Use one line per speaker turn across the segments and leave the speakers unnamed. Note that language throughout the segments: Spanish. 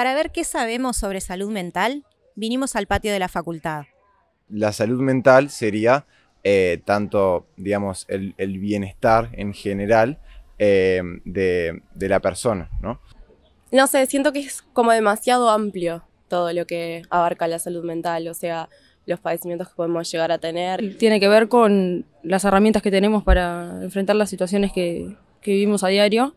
Para ver qué sabemos sobre salud mental, vinimos al patio de la facultad.
La salud mental sería eh, tanto, digamos, el, bienestar en general eh, de, la persona, ¿no?
No sé, siento que es como demasiado amplio todo lo que abarca la salud mental, o sea, los padecimientos que podemos llegar a tener. Tiene que ver con las herramientas que tenemos para enfrentar las situaciones que vivimos a diario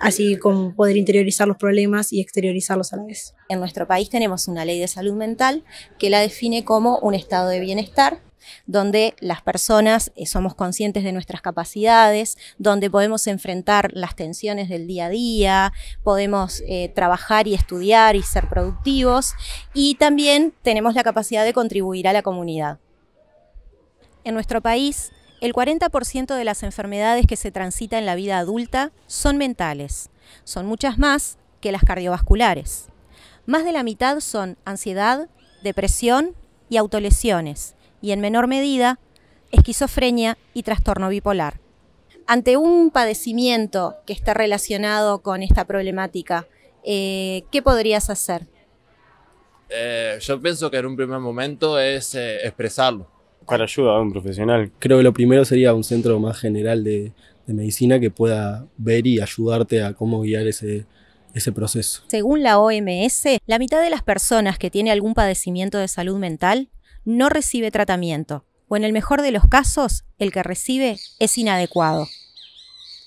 así como poder interiorizar los problemas y exteriorizarlos a la vez. En nuestro país tenemos una ley de salud mental que la define como un estado de bienestar donde las personas eh, somos conscientes de nuestras capacidades, donde podemos enfrentar las tensiones del día a día, podemos eh, trabajar y estudiar y ser productivos y también tenemos la capacidad de contribuir a la comunidad. En nuestro país el 40% de las enfermedades que se transita en la vida adulta son mentales. Son muchas más que las cardiovasculares. Más de la mitad son ansiedad, depresión y autolesiones, y en menor medida, esquizofrenia y trastorno bipolar. Ante un padecimiento que está relacionado con esta problemática, eh, ¿qué podrías hacer?
Eh, yo pienso que en un primer momento es eh, expresarlo para ayuda a un profesional. Creo
que lo primero sería un centro más general de, medicina que pueda ver y ayudarte a cómo guiar ese, ese proceso.
Según la OMS, la mitad de las personas que tiene algún padecimiento de salud mental no recibe tratamiento, o en el mejor de los casos, el que recibe es inadecuado.